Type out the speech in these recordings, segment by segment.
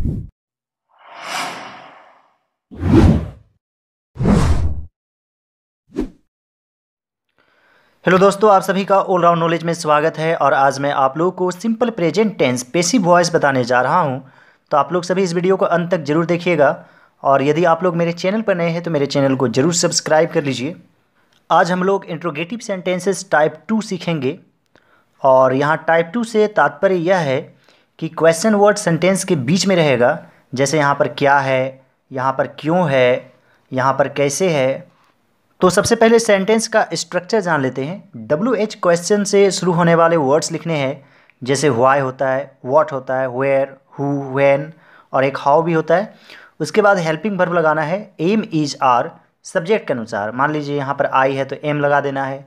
hello दोस्तों आप सभी का ऑल राउंड नॉलेज में स्वागत है और आज मैं आप लोगों को simple present tense passive voice बताने जा रहा हूं तो आप लोग सभी इस वीडियो को अंत तक जरूर देखिएगा और यदि आप लोग मेरे चैनल पर नए हैं तो मेरे चैनल को जरूर सब्सक्राइब कर लीजिए आज हम लोग इंट्रोगेटिव सेंटेंसेस टाइप टू सीखेंगे और यहाँ टाइप टू से तात्पर्य यह है कि क्वेश्चन वर्ड सेंटेंस के बीच में रहेगा जैसे यहाँ पर क्या है यहाँ पर क्यों है यहाँ पर कैसे है तो सबसे पहले सेंटेंस का स्ट्रक्चर जान लेते हैं डब्ल्यू एच क्वेश्चन से शुरू होने वाले वर्ड्स लिखने हैं जैसे वाई होता है वॉट होता है वेयर हु वैन और एक हाउ भी होता है उसके बाद हेल्पिंग वर्ब लगाना है एम इज आर सब्जेक्ट के अनुसार मान लीजिए यहाँ पर आई है तो एम लगा देना है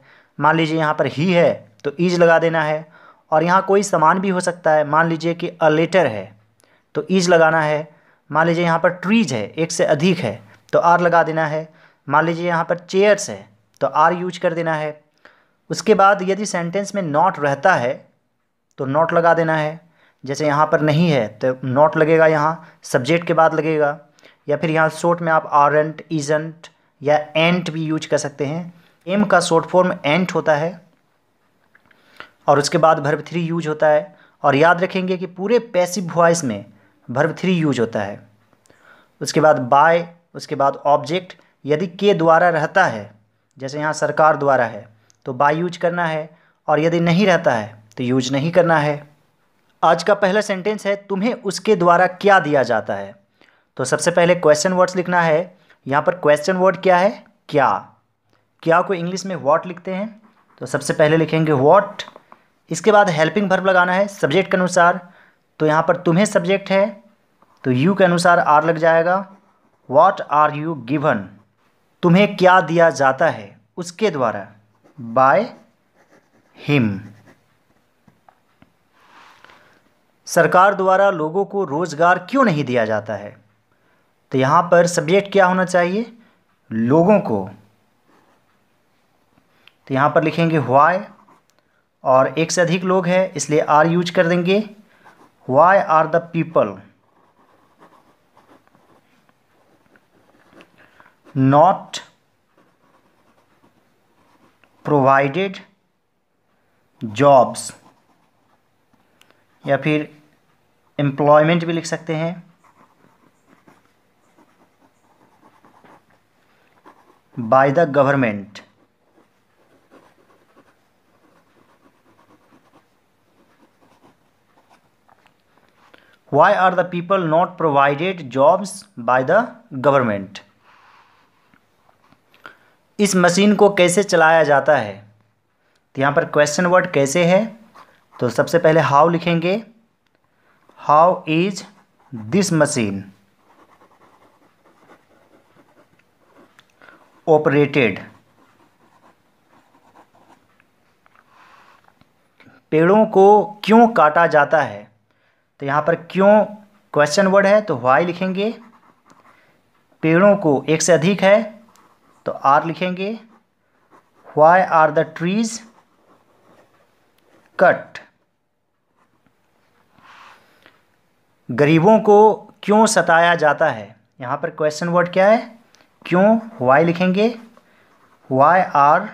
मान लीजिए यहाँ पर ही है तो इज लगा देना है और यहाँ कोई सामान भी हो सकता है मान लीजिए कि अ लेटर है तो ईज लगाना है मान लीजिए यहाँ पर ट्रीज है एक से अधिक है तो आर लगा देना है मान लीजिए यहाँ पर चेयर्स है तो आर यूज कर देना है उसके बाद यदि सेंटेंस में नॉट रहता है तो नॉट लगा देना है जैसे यहाँ पर नहीं है तो नॉट लगेगा यहाँ सब्जेक्ट के बाद लगेगा या फिर यहाँ शॉर्ट में आप आरेंट इजेंट या एंट भी यूज कर सकते हैं एम का शॉर्ट फॉर्म एंट होता है और उसके बाद भर्ब थ्री यूज होता है और याद रखेंगे कि पूरे पैसिव वॉइस में भर्ब थ्री यूज होता है उसके बाद बाय उसके बाद ऑब्जेक्ट यदि के द्वारा रहता है जैसे यहाँ सरकार द्वारा है तो बाय यूज करना है और यदि नहीं रहता है तो यूज नहीं करना है आज का पहला सेंटेंस है तुम्हें उसके द्वारा क्या दिया जाता है तो सबसे पहले क्वेश्चन वर्ड्स लिखना है यहाँ पर क्वेश्चन वर्ड क्या है क्या क्या को इंग्लिश में वॉट लिखते हैं तो सबसे पहले लिखेंगे वॉट इसके बाद हेल्पिंग भर्व लगाना है सब्जेक्ट के अनुसार तो यहाँ पर तुम्हें सब्जेक्ट है तो यू के अनुसार आर लग जाएगा वाट आर यू गिवन तुम्हें क्या दिया जाता है उसके द्वारा बाय हिम सरकार द्वारा लोगों को रोज़गार क्यों नहीं दिया जाता है तो यहाँ पर सब्जेक्ट क्या होना चाहिए लोगों को तो यहाँ पर लिखेंगे वाई और एक से अधिक लोग हैं इसलिए आर यूज कर देंगे why are the people not provided jobs या फिर एम्प्लॉयमेंट भी लिख सकते हैं by the government why are the people not provided jobs by the government इस मशीन को कैसे चलाया जाता है तो यहाँ पर क्वेश्चन वर्ड कैसे है तो सबसे पहले हाउ लिखेंगे how is this machine operated पेड़ों को क्यों काटा जाता है तो यहाँ पर क्यों क्वेश्चन वर्ड है तो वाई लिखेंगे पेड़ों को एक से अधिक है तो आर लिखेंगे why are the trees cut गरीबों को क्यों सताया जाता है यहाँ पर क्वेश्चन वर्ड क्या है क्यों वाई लिखेंगे why are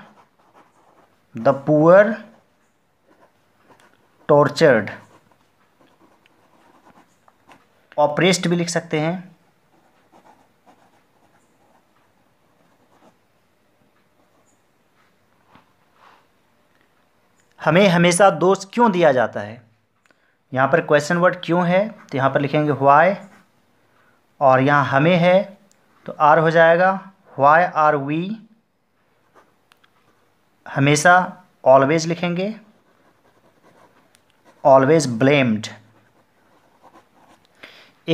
the poor tortured oppressed भी लिख सकते हैं हमें हमेशा दोष क्यों दिया जाता है यहाँ पर क्वेश्चन वर्ड क्यों है तो यहाँ पर लिखेंगे वाई और यहाँ हमें है तो आर हो जाएगा वाई आर वी हमेशा ऑलवेज लिखेंगे ऑलवेज ब्लेम्ड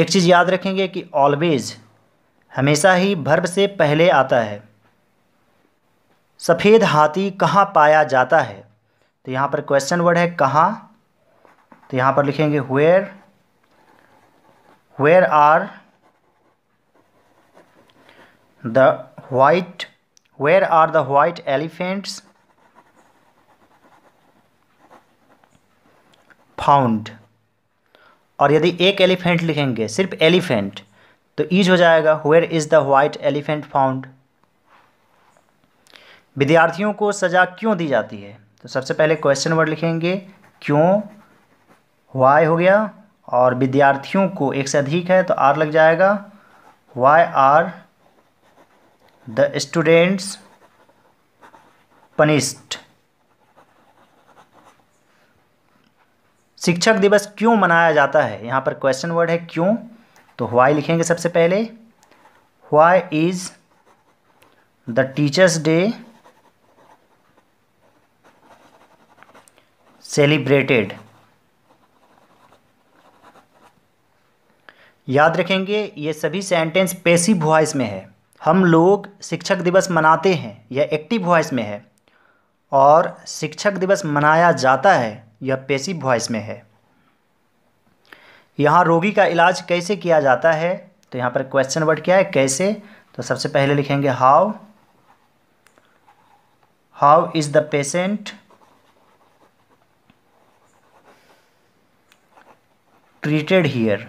एक चीज़ याद रखेंगे कि ऑलवेज हमेशा ही भर्ब से पहले आता है सफ़ेद हाथी कहाँ पाया जाता है तो यहाँ पर क्वेश्चन वर्ड है कहाँ तो यहाँ पर लिखेंगे where where are the white where are the white elephants found और यदि एक एलिफेंट लिखेंगे सिर्फ एलिफेंट तो ईज हो जाएगा where is the white elephant found विद्यार्थियों को सज़ा क्यों दी जाती है तो सबसे पहले क्वेश्चन वर्ड लिखेंगे क्यों वाई हो गया और विद्यार्थियों को एक से अधिक है तो आर लग जाएगा why are the students punished शिक्षक दिवस क्यों मनाया जाता है यहाँ पर क्वेश्चन वर्ड है क्यों तो वाई लिखेंगे सबसे पहले why is the teachers day celebrated याद रखेंगे ये सभी सेंटेंस पेसिव वॉइस में है हम लोग शिक्षक दिवस मनाते हैं यह एक्टिव वॉइस में है और शिक्षक दिवस मनाया जाता है यह पेसिव वॉइस में है यहाँ रोगी का इलाज कैसे किया जाता है तो यहाँ पर क्वेश्चन वर्ड क्या है कैसे तो सबसे पहले लिखेंगे how how is the patient treated here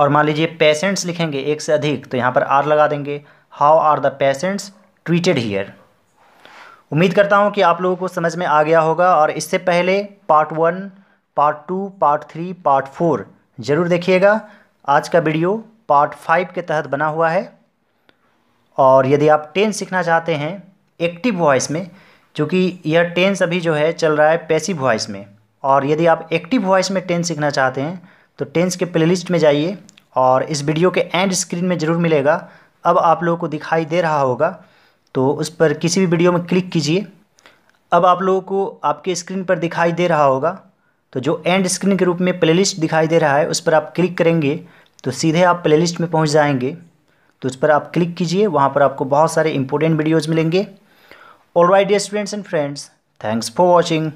और मान लीजिए पेशेंट्स लिखेंगे एक से अधिक तो यहाँ पर आर लगा देंगे how are the patients treated here उम्मीद करता हूँ कि आप लोगों को समझ में आ गया होगा और इससे पहले part one part two part three part four ज़रूर देखिएगा आज का वीडियो पार्ट फाइव के तहत बना हुआ है और यदि आप टेंस सीखना चाहते हैं एक्टिव वॉइस में क्योंकि यह टेंस अभी जो है चल रहा है पैसिव वॉइस में और यदि आप एक्टिव वॉइस में टेंस सीखना चाहते हैं तो टेंस के लिस्ट में जाइए और इस वीडियो के एंड स्क्रीन में ज़रूर मिलेगा अब आप लोगों को दिखाई दे रहा होगा तो उस पर किसी भी वीडियो में क्लिक कीजिए अब आप लोगों को आपके स्क्रीन पर दिखाई दे रहा होगा तो जो एंड स्क्रीन के रूप में प्लेलिस्ट दिखाई दे रहा है उस पर आप क्लिक करेंगे तो सीधे आप प्लेलिस्ट में पहुंच जाएंगे तो उस पर आप क्लिक कीजिए वहाँ पर आपको बहुत सारे इंपॉर्टेंट वीडियोज़ मिलेंगे all right students and friends thanks for watching